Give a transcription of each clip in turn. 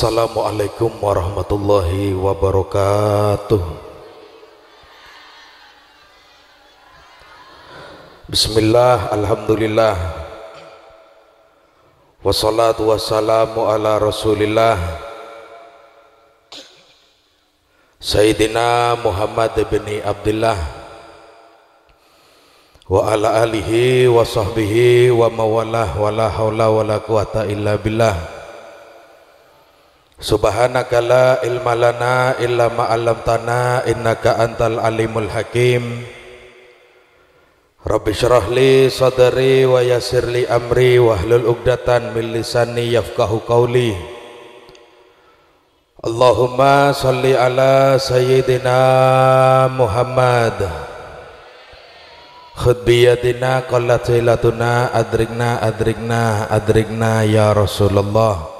Assalamualaikum warahmatullahi wabarakatuh Bismillah Alhamdulillah Wassalatu wassalamu ala rasulillah Sayyidina Muhammad bin Abdullah Wa ala alihi wa sahbihi wa mawalah wa la hawla wa la quwata illa billah Subhanaka la ilma lana illa ma 'allamtana innaka antal alimul hakim. Rabbi syrah li sadri wa yassir li amri wahlul hlul 'uqdatan min lisani yafqahu qawli. Allahumma salli ala sayyidina Muhammad. Khud biyadina qallat adrigna adrigna adrikna ya Rasulullah.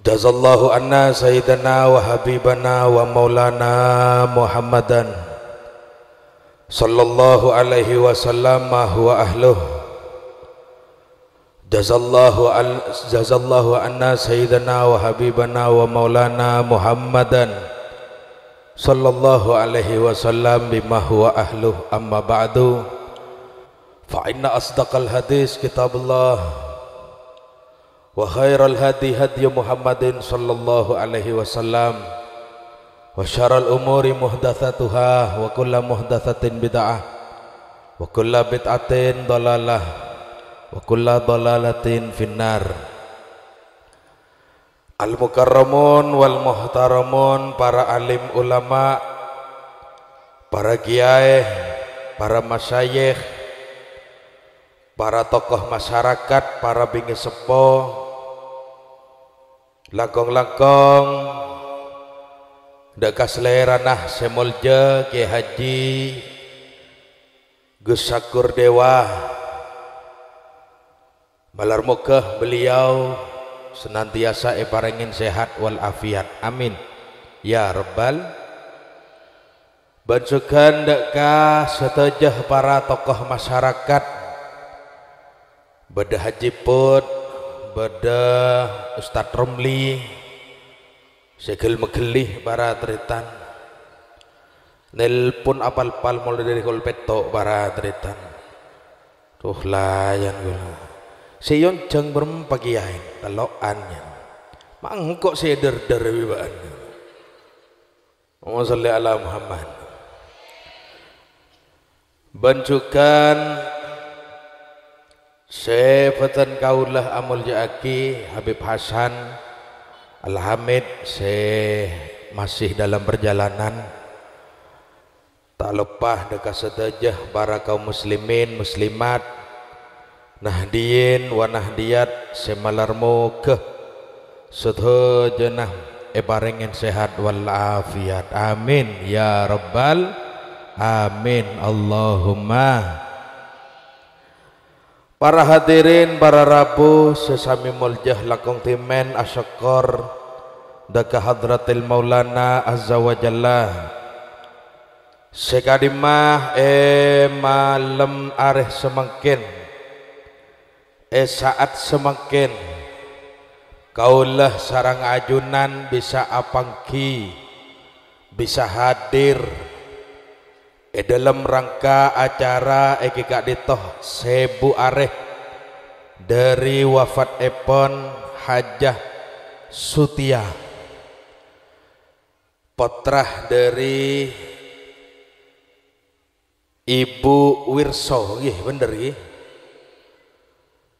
Jazallahu anna sayyidana wa habibana wa maulana Muhammadan Sallallahu alaihi wa sallam wa ahluh Jazallahu, al, jazallahu anna sayyidana wa habibana wa maulana Muhammadan Sallallahu alaihi wa sallam bima huwa ahluh amma ba'du Fa inna asdaqal hadis kitabullah Allah وخير الهدي هدي محمد صلى الله عليه وسلم وشر الأمور محدثاتها وكل محدثة بدعة وكل بدعة ضلالة وكل ضلالة في النار المكرمون والمحترمون wal-Muhtaramun Para alim ulama Para kiai Para masyayikh para tokoh masyarakat, para bingi sepo, lagong-lagong, dekas leheranah semolja, ke haji, gesakur dewa, malar mukah beliau, senantiasa eparengin sehat wal afiat, amin. Ya Rabbal Bansukan dekah setejah para tokoh masyarakat Bada Haji Put, Bada Ustadz Romli, segel megelih para nel pun apal-pal mulai dari kolpeto para Tritan, Tuh layan gula. Seyon jeng berem pagiain, telokannya. Mangkok seder der wibaan. Allahumma salli ala Muhammad. Bancukan Sefatan kaulah amul jaki ya Habib Hasan Alhamid saya masih dalam perjalanan tak lepas dekat setajah para kaum muslimin muslimat nahdiyin wa nahdiyat semalarmu ke sedho jenah ebarengin sehat wal afiat amin ya rabbal amin Allahumma Para hadirin, para rabu, sesami muljah lakong timen asyakor Daka hadratil maulana azza wa jalla Sekadimah e malam areh semakin E saat semakin Kaulah sarang ajunan bisa apangki Bisa hadir e dalam rangka acara EGK eh, Ditoh Sebu Areh dari wafat Epon Hajah Sutia potrah dari Ibu Wirso nggih bener nggih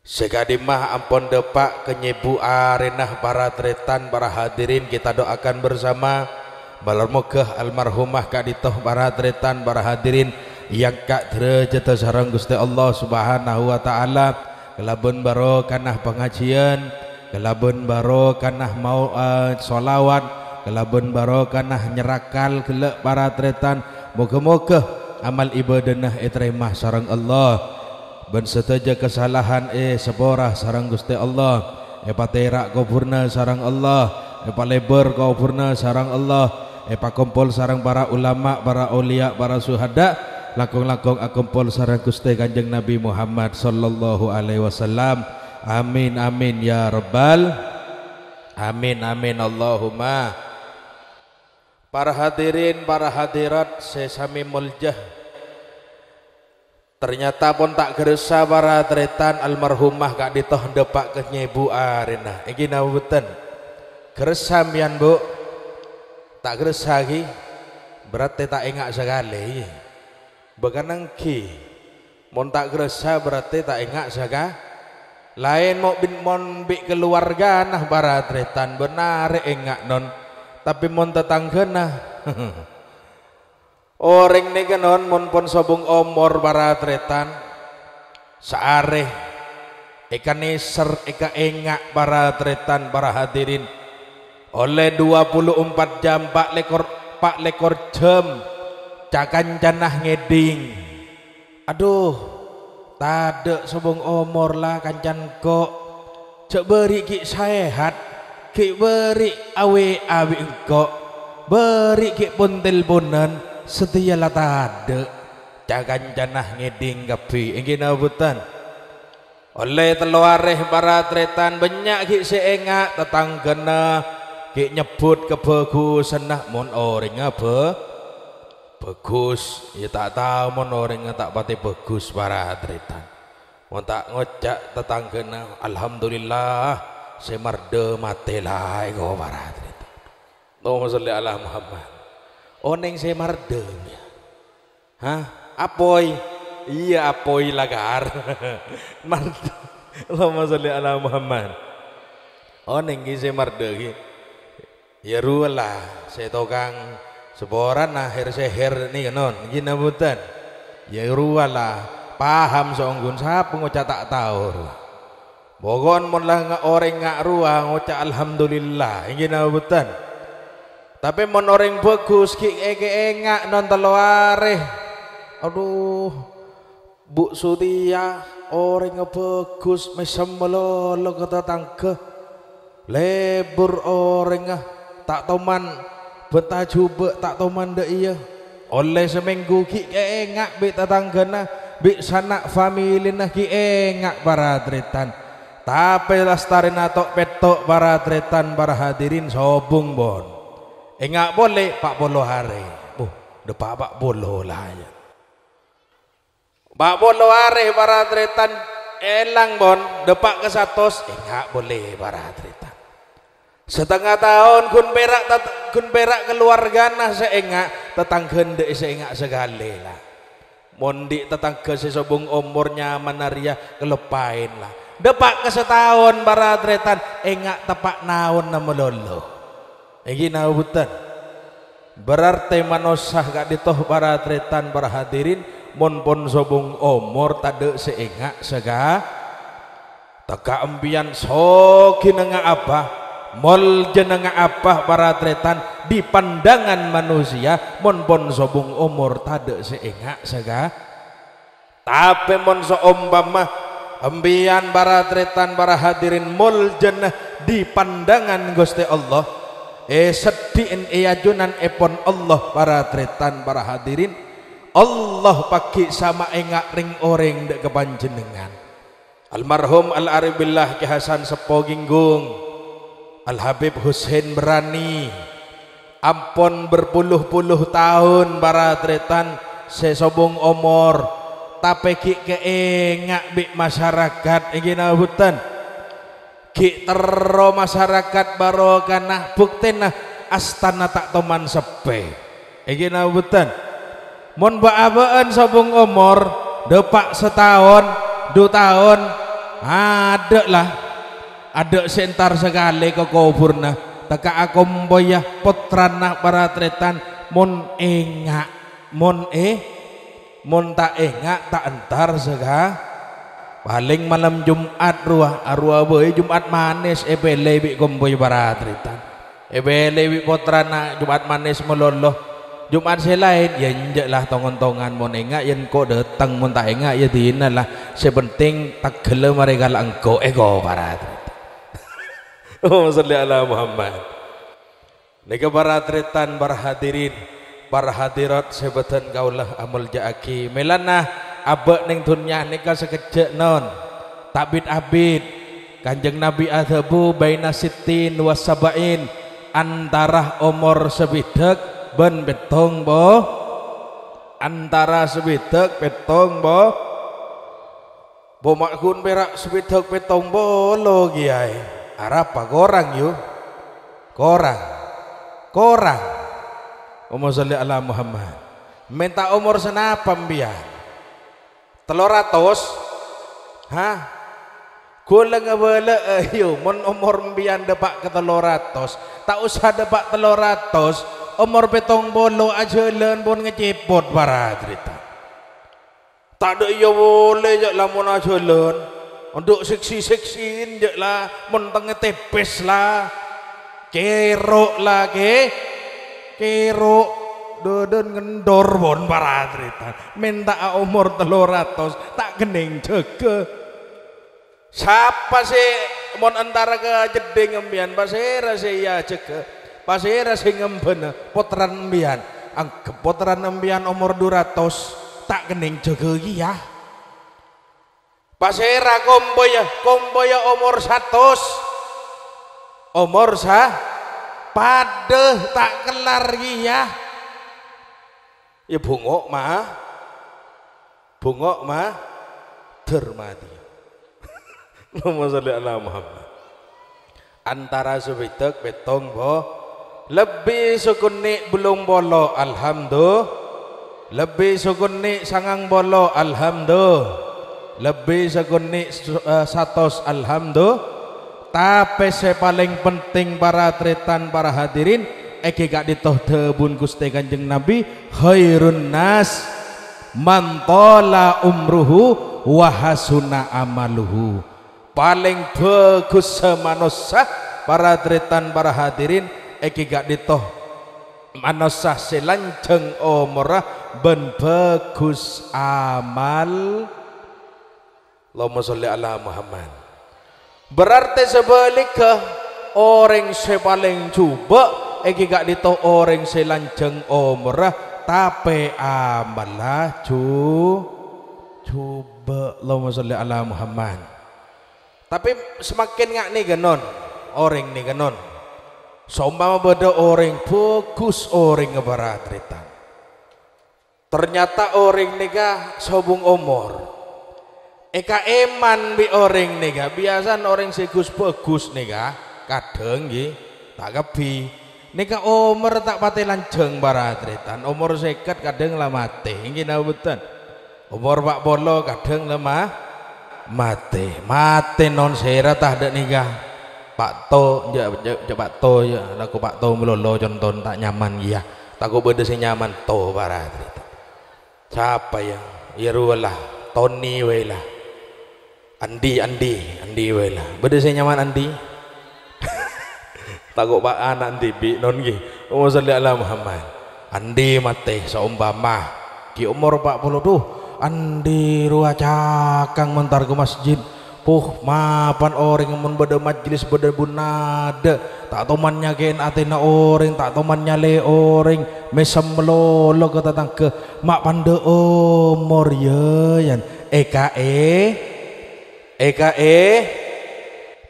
Sekadimah ampun depak kenyebu arenah para tretan para hadirin kita doakan bersama balar mukah almarhumah kak kaditoh para tretan para hadirin yang kak terjata sarang gusti Allah subhanahu wa ta'ala kelabun baro kanah pengajian kelabun baro kanah mau uh, eh, solawat kelabun baro kanah nyerakal kelak para tretan moga-moga amal ibadah nah itrema sarang Allah ben seteja kesalahan eh seborah sarang gusti Allah eh terak kau purna sarang Allah eh lebar kau purna sarang Allah Epa kompol sarang para ulama, para aulia, para suhada Lakong-lakong akompol sarang kuste kanjeng Nabi Muhammad Sallallahu alaihi wasallam Amin amin ya rabbal Amin amin Allahumma Para hadirin, para hadirat Sesami muljah Ternyata pun tak geresa para teretan almarhumah kak ditoh depak ke nyebu arena. Iki nawuten. Geresam mian Bu tak keres lagi tak ingat sekali bekanang ki mon tak kerasa berarti tak ingat sekali lain mau bin mon bi keluarga nah barat retan benar ingat non tapi mon tetangga nah orang ni non mon pon sobung omor barat retan seareh ikan neser ika ingat barat retan para hadirin oleh 24 jam pak lekor pak lekor jam cakan canah ngeding aduh tade sobong omor lah kancan kok cek beri ki sehat ki beri awe awi kok, beri ki pun telponan setia lah tade cakan canah ngeding kapi ingin nabutan oleh teluareh para tretan banyak ki seengak tetanggana ki nyebut kebagusan nah mon oringa be bagus ya tak tahu mon oringa tak pati bagus para hatritan mon tak ngojak tetangga, alhamdulillah semarde matelai iku para hatritan Allahumma sholli ala Muhammad oneng oh, semarde ya Hah? Apoi. Iya apoi lagar. Mard. Allahumma sholli ala Muhammad. oneng oh, ning ki marde ya ruwelah saya tokang seboran akhir seher nih non gina butan ya ruwelah paham seonggun sapu ngocak tak tahu bogon mon lah ngak orang ngak ruah ngocak alhamdulillah gina butan tapi mon orang bagus ki ege engak non teluareh aduh bu sutia ya, orang bagus mesem melolok kata tangke lebur orang ah tak toman betah cuba tak toman mana iya oleh seminggu ki engak bi tetanggana bi sanak familina ki engak para tretan tapi lastarin atok petok para tretan para hadirin sobung bon engak boleh pak bolo hari oh depak pak bolo lah ya pak bolo hari para tretan elang bon depak ke satos engak boleh para tretan setengah tahun kun perak kun perak keluarga nah seengak tetangga ndek seengak sekali lah mondi tetangga sesobung umurnya menaria kelepain lah depak ke setahun para tretan ingat tepak naon nama lolo ini nahutan berarti manusah gak ditoh para tretan para hadirin monpon pon sobung umur tade seingat sega teka ambian sokin kinenga apa mol jeneng apa para tretan di pandangan manusia mon pon sobung umur tade seingat sega tapi mon seumpama embian para tretan para hadirin mol jeneng di pandangan gusti Allah eh sedihin eh iya junan epon Allah para tretan para hadirin Allah pakai sama ingat ring oreng dek kepanjenengan almarhum al aribillah ki Hasan Al Habib Hussein berani ampun berpuluh-puluh tahun para tretan sesobong omor tapi ki keingat bik masyarakat ingin nabutan ki tero masyarakat baro bukti nah, astana tak teman sepe iki nabutan mon baabaan sobong omor depak setahun dua tahun ada lah ada sentar segala ke kuburna teka aku mboyah potrana para tretan mon engak mon e mon tak engak tak entar sega paling malam Jumat ruah arwah boy Jumat manis ebe bi kumboy para tretan ebele bi potrana Jumat manis meloloh Jumat selain ya njek lah tongon-tongan mon engak yang kok datang, mon tak engak ya diinalah. sepenting tak gelem mereka engkau ego para tretan Allahumma salli ala Muhammad. Nika para atletan, para hadirin, para hadirat sebeten kaulah amal jaaki. Melana abak neng dunya nika sekejek non. Tabit abid. Kanjeng Nabi adhabu baina sitin wasabain antara umur sebidek ben betong boh antara sebidek betong boh bomakun perak sebidek betong bolo kiai harap korang yo? korang korang umur salli ala Muhammad minta umur senapa biar telur atos ha Kulang wala ayo mon umur mbiyan depak ke telur atos tak usah depak telur atos umur petong bolo aja len pun ngecepot para cerita tak ada iya boleh jak ya, lamun aja len untuk seksi seksi jek lah, mentenge tepes lah. Kerok lah ke. Kerok deden ngendor bon para atritan. Minta umur telur ratus tak geneng jaga Siapa sih mon antara ke jeding embian pasera sih ya jaga Pasera sih ngembena eh, potran embian. Angke potran embian umur 200 tak jaga jege ya. Pasera komboya, komboya umur satu, umur sa, padeh tak kelar ya. Ya bungok mah, bungok mah, dermati. Allahumma sholli ala Muhammad. Antara sebitek betong bo, lebih sukunik belum bolo alhamdulillah, lebih sukunik sangang bolo alhamdulillah lebih seguni eh, satos alhamdulillah tapi se paling penting para tretan para hadirin eki gak ditoh debun guste kanjeng nabi khairun nas mantola umruhu wahasuna amaluhu paling bagus semanusah para tretan para hadirin eki gak ditoh manusia selanjeng omorah ben bagus amal Allahumma sholli ala Muhammad berarti sebaliknya orang sepaling coba iki gak dito orang se lanjeng omrah tapi amalah cu coba Allahumma sholli ala Muhammad tapi semakin gak nih genon orang nih genon Sombama beda orang fokus orang ngebarat ritan. Ternyata orang nikah sobung umur. Eka eman bi orang nika biasa orang segus bagus nika kadang nggih tak kebi nika umur tak pati lanjeng para atletan umur sekat kadang lah mati nggih nah, betul umur pak polo kadang lemah mati mati non sera tak ada nikah pak to ya ya pak to ya aku pak to melolo contoh tak nyaman ya tak kok beda nyaman to para atletan siapa yang ya ruwelah Tony Wela Andi, Andi, Andi wala. Nah. Beda saya nyaman Andi. Takut pak anak Andi bi non gi. Oh salli ala Muhammad. Andi mate seumpama ki umur 40 tuh Andi ruah cakang mentar ke masjid. Puh mapan orang yang beda majlis beda bunade. Tak toman nyagen atena orang, tak toman nyale orang. Mesem melolo kata tangke mak pande umur ye ya, yan. Eka eh Eka eh.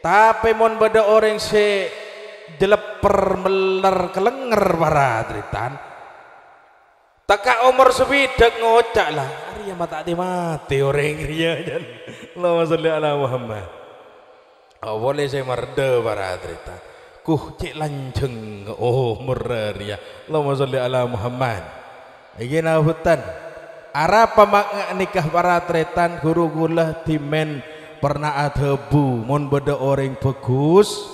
tapi mon beda orang se jeleper meler kelenger paradritan teka umur sebidak ngocak lah Arya mata mati mati orang ria ya, dan Allahumma sholli ala Muhammad awalnya oh, saya merda paradritan kuh cek lanjeng umur meraria ya. Allahumma sholli ala Muhammad ini hutan Arapa mak nikah para tretan guru gula timen pernah adhebu mun beda orang bagus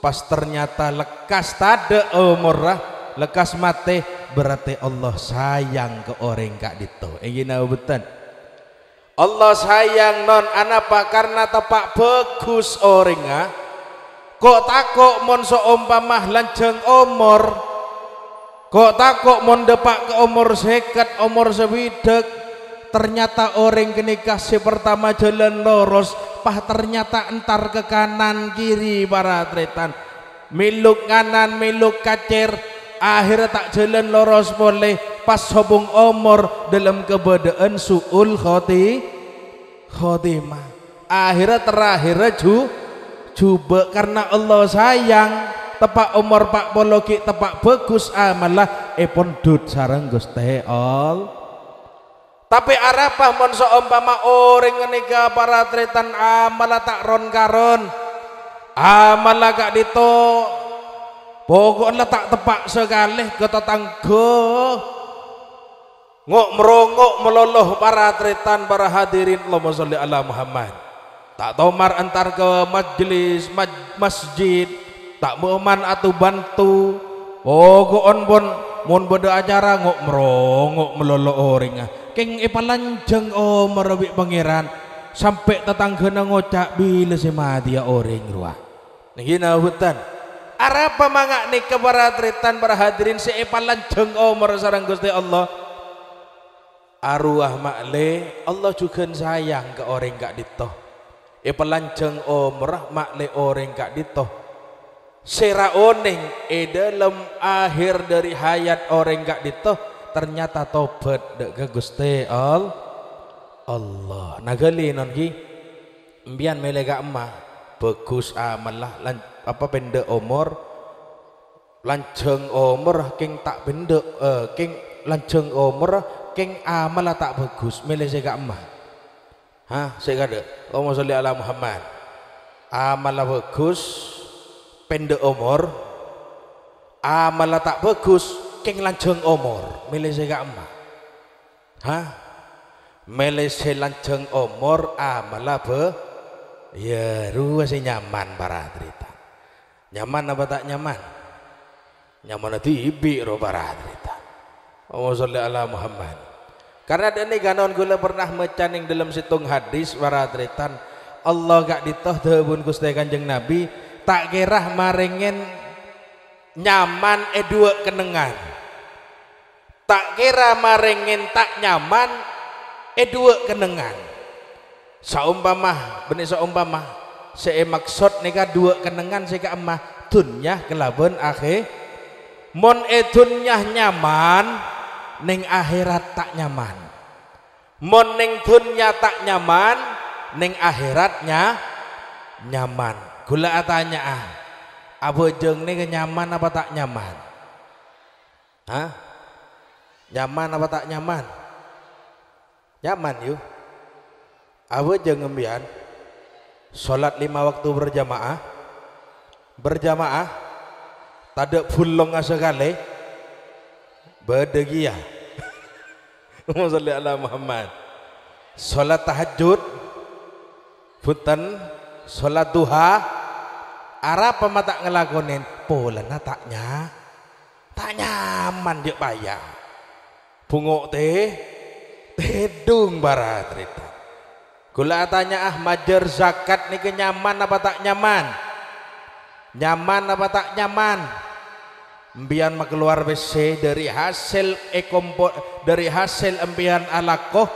pas ternyata lekas tade umurah lekas mati berarti Allah sayang ke orang kak dito eh, ingin iya, nah, betul Allah sayang non anapa karena tepak bagus orang ah kok takok mon seumpamah lanceng umur kok takok mon depak ke umur seket umur sebidek ternyata orang kenikah si pertama jalan loros pah ternyata entar ke kanan kiri para tretan miluk kanan miluk kacir akhirnya tak jalan loros boleh pas hubung umur dalam kebedaan suul khoti khotimah akhirnya terakhir ju juga karena Allah sayang tepak umur pak poloki tepak bagus amalah epon dud sarang gusti all tapi Arafah mon umpama orang ngenika para tretan amala tak ron karon amala gak dito pokoknya tak tepak sekali ke tetangga ngok merongok meloloh para tretan para hadirin Allahumma sholli ala Muhammad tak tomar antar ke majelis maj, masjid tak meman atau bantu pokoknya pun mun beda acara ngok merongok meloloh orang King ipalanjang o oh, marawi pangeran sampai tetangga ngocak bila si e mati ya orang ruah niki hutan Apa mangak nih para tritan para hadirin si ipalanjang omar oh, sarang gusti Allah arwah makle Allah juga sayang ke orang gak ditoh ipalanjang o oh, merah makle orang gak ditoh seraoning e dalam akhir dari hayat orang gak ditoh ternyata tobat dek ke Gusti al Allah nah non ki mbian melega emah bagus amal lah lan, apa benda umur lanceng umur king tak benda uh, eh, king umur king amal tak bagus milih sega emah ha sega dek Allahumma sholli ala Muhammad amal bagus pendek umur amal tak bagus Keng lanjeng omor milih sing emak ha? milih sing lanjeng umur amala be ya ruwes nyaman para atrita nyaman apa tak nyaman nyaman hati ibi ro para atrita Allahumma sholli ala Muhammad karena ada nih kanon gula pernah mecaning dalam situng hadis para atritan Allah gak ditoh dahubun kusti kanjeng Nabi tak gerah maringin nyaman edua kenengan tak kira maringin tak nyaman eh kenengan saumpama benih saumpama saya maksud nika dua kenengan saya emah dunya kelabon akhir mon e dunya nyaman neng akhirat tak nyaman mon neng dunya tak nyaman neng akhiratnya nyaman gula atanya ah abojeng nih nyaman apa tak nyaman Hah? nyaman apa tak nyaman nyaman yuk awe jengembian sholat lima waktu berjamaah berjamaah tade fulong sekali bedegia ya. Allahumma ala Muhammad sholat tahajud punten sholat duha arah pematak ngelakonin tak taknya tak nyaman dia bayar bungok teh tedung para cerita gula tanya ah majer zakat niki nyaman apa tak nyaman nyaman apa tak nyaman empian keluar WC dari hasil ekompo dari hasil empian alakoh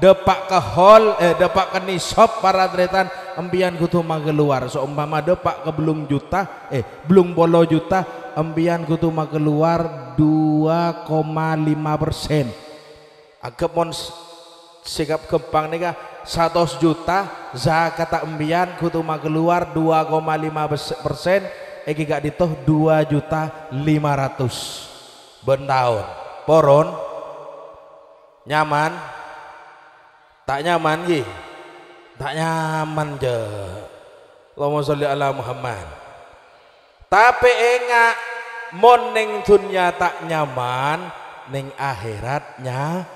depak ke hall, eh depak ke nisop para tretan empian kutu mageluar seumpama so, depak ke belum juta eh belum bolo juta empian kutu mageluar 2,5 persen agak pun sikap kempang nih 100 juta zakat empian kutu mageluar 2,5 persen eh gak ditoh 2 juta 500 bentahun, poron nyaman tak nyaman ki tak nyaman je Allahumma sholli ala Muhammad tapi enggak, mon ning dunya tak nyaman ning akhiratnya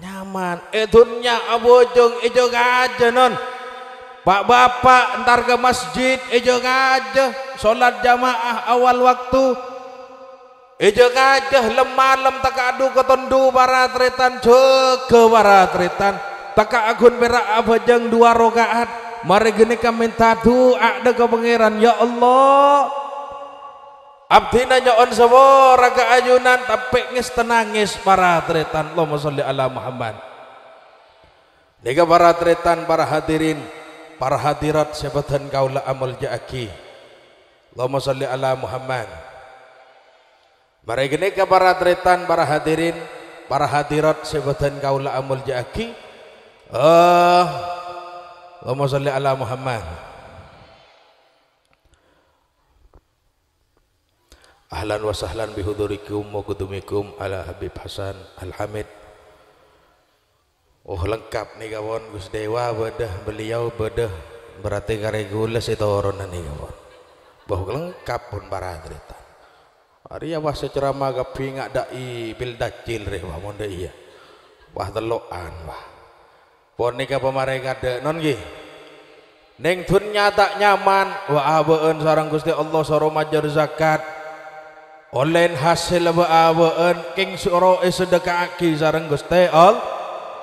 nyaman eh dunya abojong ijo aja non Pak bapak entar ke masjid ijo aja salat jamaah awal waktu Ijo kajah lem tak adu ketondu para tretan jaga para tretan taka agun perak abajang dua rokaat mari gini kami tadu ada ke pangeran ya Allah abdina on sewo raga ayunan tapi ngis tenangis para tretan Allahumma sholli ala Muhammad Liga para tretan para hadirin para hadirat sebatan kaula amal jaaki Allahumma sholli ala Muhammad Mari gini ke para tretan, para hadirin, para hadirat sebatan kaula amal jaki. Ah, Allahumma salli ala Muhammad. Ahlan wa sahlan bihudurikum wa kudumikum ala Habib Hasan Al-Hamid. Oh lengkap nih kawan Gus Dewa bedah beliau bedah berarti karegules itu orang nih kawan. Bahwa lengkap pun para cerita. Hari ya wah secara maga pingak dai bil dacil reh wah mondai iya. Wah teloan wah. Ponika pemarai kade non gih. Neng dunya tak nyaman wa abeun sarang Gusti Allah soro majar zakat. Olen hasil wa abeun king suro e sedekah aki sarang Gusti Allah.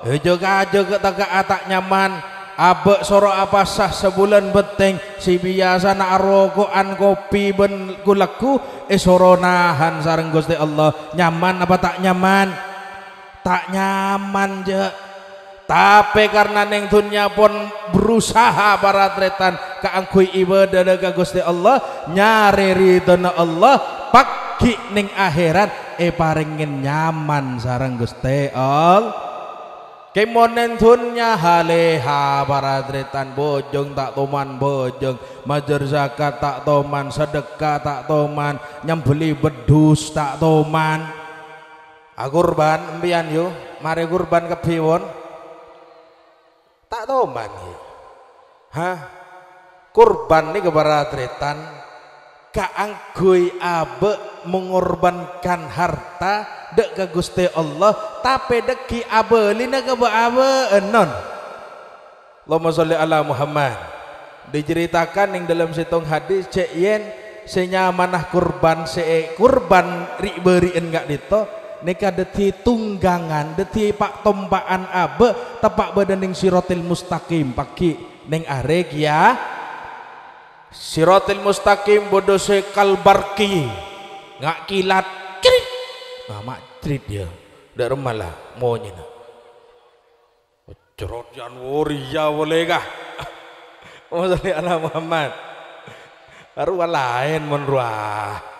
Ejo kajo ketaka tak nyaman Abek soro apa sah sebulan beteng si biasa na arokoan kopi ben gulaku eh soro nahan sareng gusti Allah nyaman apa tak nyaman tak nyaman je tapi karena neng dunia pun berusaha para tretan keangkui iba dada ka Allah nyari ridona Allah pagi neng akhirat e paringin nyaman sarang Gusti Allah neng tunya haleha para tretan bojong tak toman bojong Majer zakat tak toman sedekah tak toman Nyembeli bedus tak toman Agurban ah, empian yuk mari kurban kebiwon tak tombang hah kurban nih kebaratretan kaanggui abe mengorbankan harta dek ke gusti Allah tapi dek abe lina ke abe enon eh, Allahumma sholli ala Muhammad diceritakan yang dalam setong hadis cek yen senyamanah kurban se kurban ri berien enggak dito Neka deti tunggangan deti pak tombaan abe tepak badan sirotil mustaqim pagi neng arek ya sirotil mustaqim bodoh sekal barki nggak kilat cerit nggak mak cerit udah rumah lah maunya nah. cerot jan ya boleh kah Masalih ala Muhammad baru lain monruah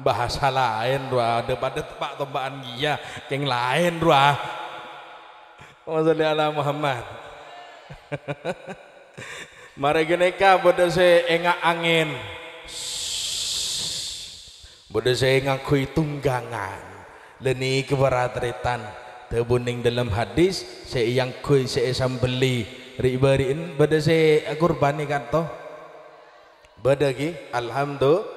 bahasa lain dua ada pada tempat tempaan dia yang lain dua Masalli ala Muhammad Mari geneka bodoh saya engak angin bodoh saya kui tunggangan leni keberatan tebuning dalam hadis saya yang kui saya sambeli ribarin. bodoh saya kurban ikan toh bodoh ki alhamdulillah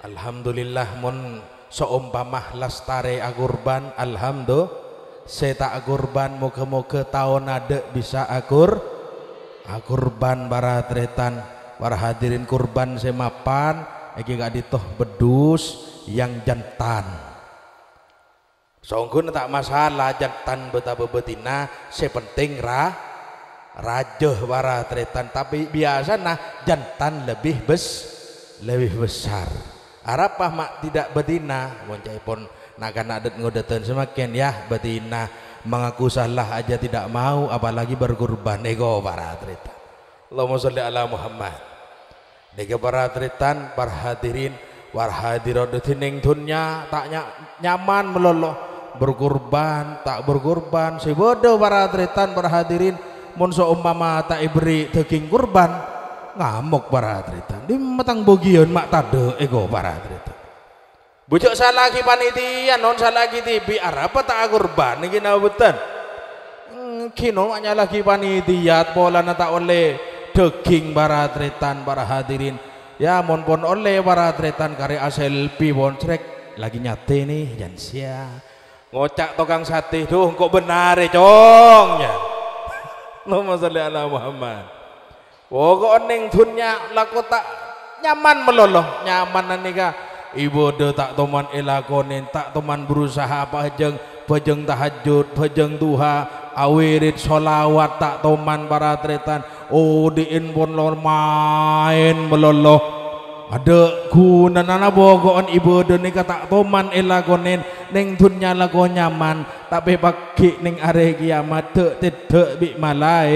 Alhamdulillah mun seumpamah lestari agurban alhamdulillah seta agurban moga-moga tahun ada bisa akur agurban para tretan para hadirin kurban semapan iki gak ditoh bedus yang jantan songgun tak masalah jantan betapa betina sepenting ra rajuh para tretan tapi biasa nah jantan lebih bes lebih besar Arapah mak tidak betina moncaipun nakan adat ngodaten semakin ya betina mengaku salah aja tidak mau apalagi berkorban ego para atritan Allahumma sholli ala Muhammad Nega para atritan berhadirin hadirin war hadirat tak nyaman meloloh berkorban tak berkorban si bodoh para atritan berhadirin hadirin umpama tak iberi daging kurban ngamuk para atritan di matang bogion mak tade ego para atritan bujuk saya lagi panitia non saya lagi tibi apa tak kurban ini nabutan hmm, kino hanya lagi panitia pola nata oleh daging para atritan para hadirin ya mon pon oleh para atritan kari aselpi pon trek lagi nyate nih jansia ngocak tukang sate duh kok benar ya congnya, ya Allahumma salli ala Muhammad Pokok neng dunya laku tak nyaman meloloh nyaman nika de tak teman elakonin tak teman berusaha pajeng pajeng tahajud pajeng duha awirit solawat tak teman para tretan oh diin pun lor main meloloh ada guna nana ibu de nika tak teman elakonin neng dunya laku nyaman tapi pagi neng are kiamat dek tidak bi malai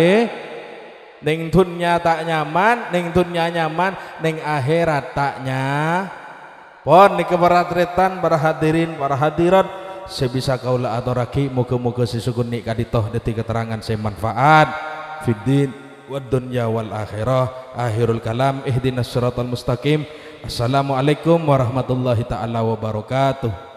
Ning dunya tak nyaman, ning dunya nyaman, ning akhirat taknya. Pon niki para tretan, para hadirin, para hadirat sebisa kaula aturaki moga muga sesukun nik kaditoh detik keterangan semanfaat fiddin wad dunya wal akhirah akhirul kalam ihdinas siratal mustaqim assalamualaikum warahmatullahi taala wabarakatuh